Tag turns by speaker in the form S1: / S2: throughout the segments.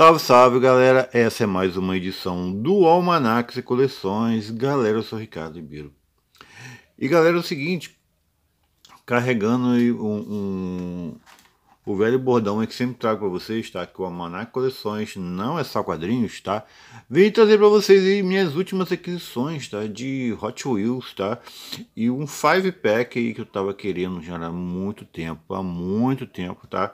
S1: Salve, salve galera! Essa é mais uma edição do Almanacs e Coleções. Galera, eu sou Ricardo Ibiro. E galera, é o seguinte: carregando um, um, o velho bordão que sempre trago para vocês, tá? Que o Almanac Coleções não é só quadrinhos, tá? Vim trazer para vocês minhas últimas aquisições, tá? De Hot Wheels, tá? E um 5 pack aí que eu tava querendo já há muito tempo há muito tempo, tá?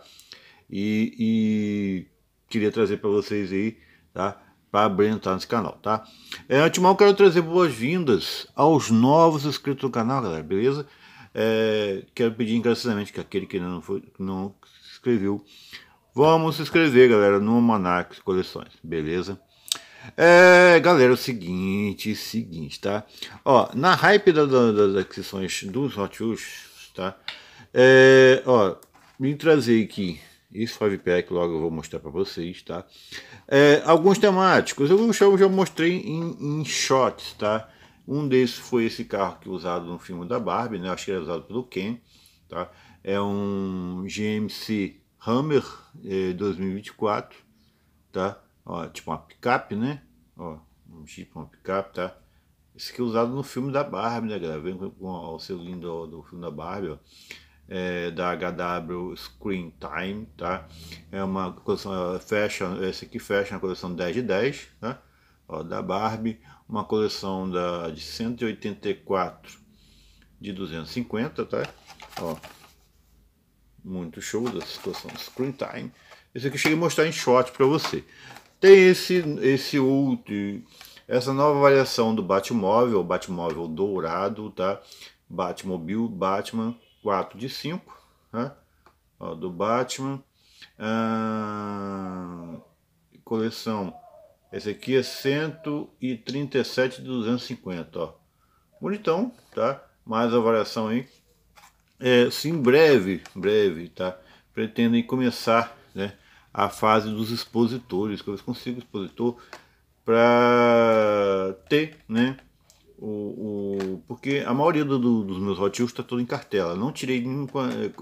S1: e... e queria trazer para vocês aí, tá? Para abrilhantar nesse canal, tá? É, Antimão, quero trazer boas-vindas aos novos inscritos do canal, galera, beleza? É, quero pedir encarecidamente que aquele que não, foi, não se inscreveu, vamos se inscrever, galera, no Almanac Coleções, beleza? É, galera, é o seguinte, seguinte, tá? Ó, na hype da, da, das aquisições dos Hot Wheels, tá? É, ó, vim trazer aqui isso five pack, logo eu vou mostrar para vocês, tá? É, alguns temáticos, eu já, eu já mostrei em, em, shots, tá? Um desses foi esse carro que é usado no filme da Barbie, né? Acho que era é usado pelo Ken, tá? É um GMC Hammer eh, 2024, tá? Ó, tipo uma picape, né? Ó, um Jeep, uma picape, tá? Esse aqui é usado no filme da Barbie, né, galera? Vem com, com, o selinho do, do filme da Barbie, ó é, da HW Screen Time, tá? É uma coleção fashion, esse aqui fecha na coleção 10 de 10, tá? Né? Ó, da Barbie, uma coleção da, de 184 de 250, tá? Ó, muito show da situação Screen Time. Esse aqui eu cheguei a mostrar em short para você. Tem esse, esse outro, essa nova variação do Batmóvel, Batmóvel dourado, tá? Batmobile, Batman, 4 de 5, né? Ó, do Batman. Ah, coleção, esse aqui é 137 de 250, ó. Bonitão, tá? Mais a variação aí. É, sim, breve, breve, tá? Pretendem começar, né? A fase dos expositores, que eu consigo expositor para ter, né? O, o, porque a maioria do, do, dos meus ativos está tudo em cartela. Não tirei nenhum.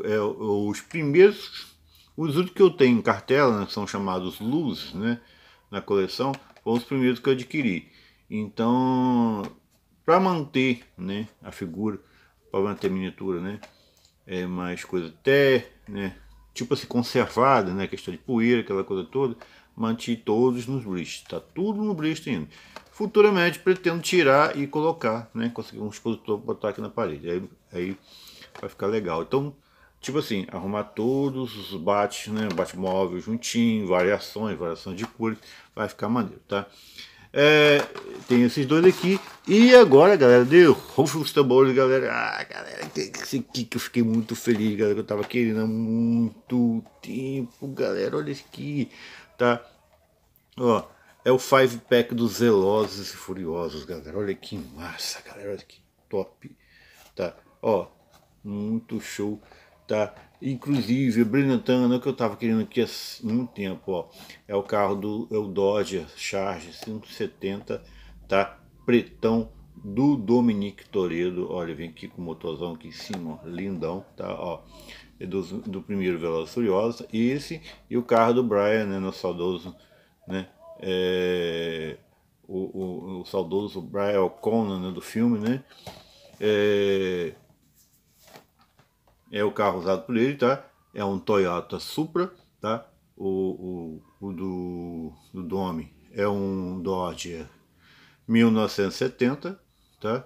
S1: É, os primeiros. Os únicos que eu tenho em cartela, né, são chamados Luz, né? Na coleção, foram os primeiros que eu adquiri. Então, para manter né, a figura, para manter a miniatura, né? É mais coisa até, né? Tipo assim, conservada, né? Questão de poeira, aquela coisa toda. Manti todos nos bristes. Tá tudo no briste ainda futuramente pretendo tirar e colocar, né? Conseguir um expositor botar aqui na parede. Aí, aí vai ficar legal. Então, tipo assim, arrumar todos os bates, né? Bate móvel juntinho, variações, variações de cores, vai ficar maneiro, tá? É, tem esses dois aqui. E agora, galera, de Rufo os Tambores, galera. Ah, galera, esse aqui que eu fiquei muito feliz, galera. Que eu tava querendo há muito tempo, galera. Olha esse aqui, tá? Ó, é o five pack dos zelosos e Furiosos, galera. Olha que massa, galera. Olha que top. Tá, ó, muito show, tá? Inclusive, brilhantando, é que eu tava querendo aqui há muito tempo, ó. É o carro do é o Dodge Charge 570, tá? Pretão do Dominique Toredo. Olha, vem aqui com o motorzão aqui em cima, ó, lindão, tá? Ó, é do, do primeiro Velozes Furiosos. E esse e o carro do Brian, né? Nosso saudoso, né? é, o, o, o, saudoso Brian O'Connor né, do filme, né? É, é o carro usado por ele, tá? É um Toyota Supra, tá? O, o, o do, do Dome é um Dodge 1970, tá?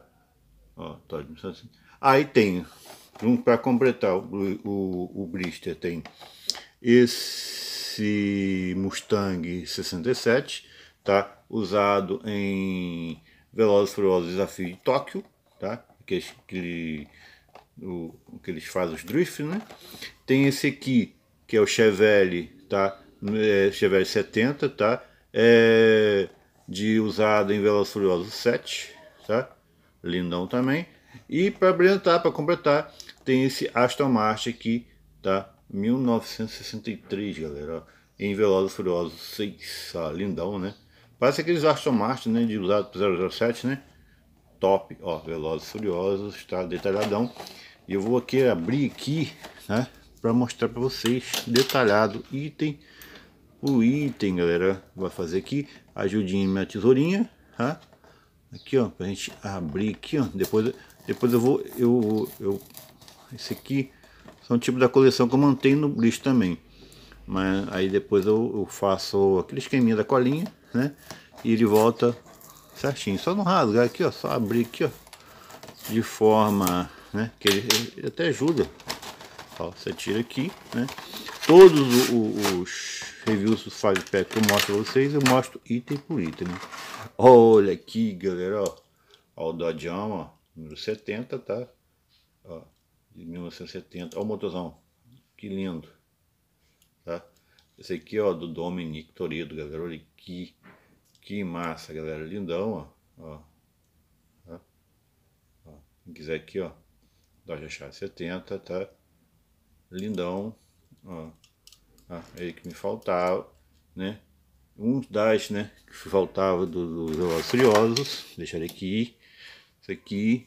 S1: Ó, Dodge 1970. Aí tem, um para completar o, o, o Brister, tem esse esse Mustang 67, tá? Usado em Velozes Furiosos Desafio de Tóquio, tá? Que, que, o, que eles fazem os drift, né? Tem esse aqui, que é o Chevelle, tá? É, Chevelle 70, tá? É, de usado em Velozes Furiosos 7, tá? Lindão também. E para brilhantar, para completar, tem esse Aston Martin aqui, tá? 1963, galera. Em Velozes Furiosos 6, ah, lindão, né? Parece aqueles Aston Martin, né? De usado pro 007, né? Top, ó, Velozes Furiosos, está detalhadão. E eu vou aqui abrir aqui, né? Para mostrar para vocês detalhado item o item, galera. Vai fazer aqui, ajudinha minha tesourinha, tá? Aqui, ó, pra gente abrir aqui, ó. Depois, depois eu vou, eu, eu, esse aqui são tipo da coleção que eu mantenho no lixo também. Mas aí depois eu, eu, faço aquele esqueminha da colinha, né? E ele volta certinho. Só não rasgar aqui, ó. Só abrir aqui, ó. De forma, né? Que ele, ele até ajuda. Ó, você tira aqui, né? Todos os reviews do Five Pack que eu mostro a vocês, eu mostro item por item, né? Olha aqui, galera, ó. Ó o Dodgeon, ó. Número 70, tá? Ó de 1970. Olha o motorzão, que lindo, tá? Esse aqui, ó, do Dominic Toredo, galera, olha que, que massa, galera, lindão, ó, ó, tá? ó quem quiser aqui, ó, Dodge Charger 70, tá? Lindão, ó, ah, aí é que me faltava, né? Um das, né, que faltava dos do, do, deixar aqui, isso aqui,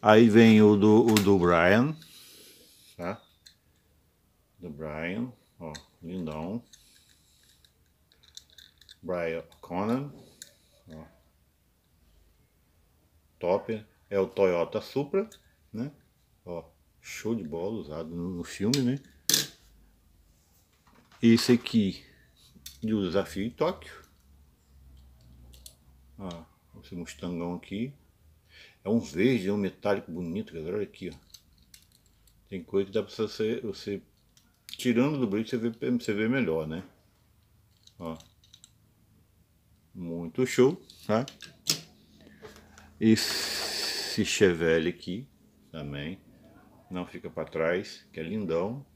S1: Aí vem o do, o do Brian. Tá? Do Brian. Ó, lindão. Brian Conan. Ó. Top. É o Toyota Supra, né? Ó, show de bola usado no, no filme, né? Esse aqui do Desafio de Tóquio. Ó, esse Mustangão aqui. É um verde, é um metálico bonito, galera. Olha aqui, ó. Tem coisa que dá pra você, você tirando do brilho, você vê, você vê melhor, né? Ó. Muito show, tá? Esse Chevelle aqui também. Não fica pra trás, que é lindão.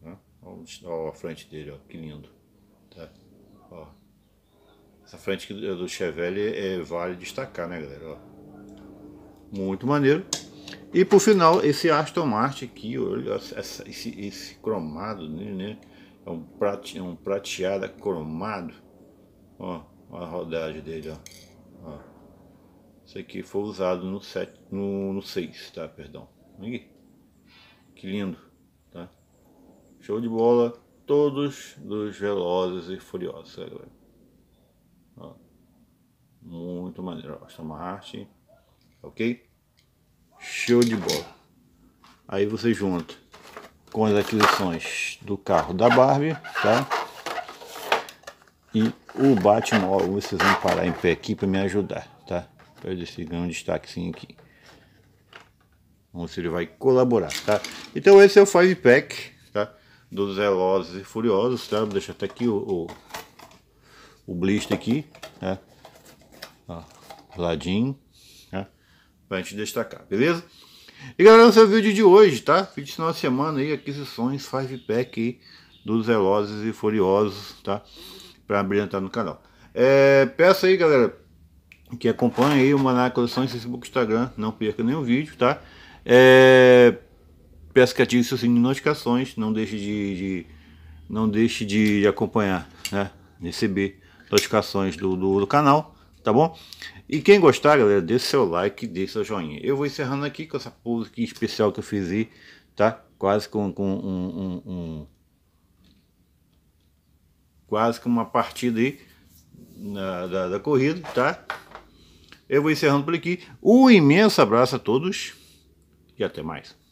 S1: Tá? Olha a frente dele, ó. Que lindo. Tá? Ó. Essa frente do Chevelle é, é, vale destacar, né, galera? Ó muito maneiro. E por final, esse Aston Martin aqui, olha essa, esse, esse, cromado, né? É um, prate, é um prateada cromado. Ó, ó, a rodagem dele, ó. ó. Isso aqui foi usado no 7, no, no 6, tá? Perdão. Aqui. Que lindo, tá? Show de bola. Todos dos velozes e furiosos, galera. Ó. Muito maneiro. Aston Martin ok? Show de bola. Aí você junta com as aquisições do carro da Barbie, tá? E o Batmóvel, vocês vão parar em pé aqui para me ajudar, tá? Para esse ganhar um destaquezinho aqui. Vamos ver se ele vai colaborar, tá? Então esse é o 5 pack, tá? Dos Velozes e Furiosos, tá? Vou deixar até aqui o, o, o blister aqui, tá? Ó, ladinho. Pra gente destacar, beleza? E galera, esse é o vídeo de hoje, tá? Vídeo de final de semana aí, aquisições 5-pack aí dos Velozes e Furiosos, tá? Pra brilhantar no canal. É, peço aí, galera, que acompanhe aí o Maná Coleções Facebook Instagram, não perca nenhum vídeo, tá? É, peço que ative seu sininho de notificações, não deixe de, de não deixe de acompanhar, né? Receber notificações do, do, do canal tá bom? E quem gostar, galera, deixa seu like, deixa seu joinha. Eu vou encerrando aqui com essa pose aqui especial que eu fiz aí, tá? Quase com, com um, um, um... Quase com uma partida aí na, da, da corrida, tá? Eu vou encerrando por aqui. Um imenso abraço a todos e até mais.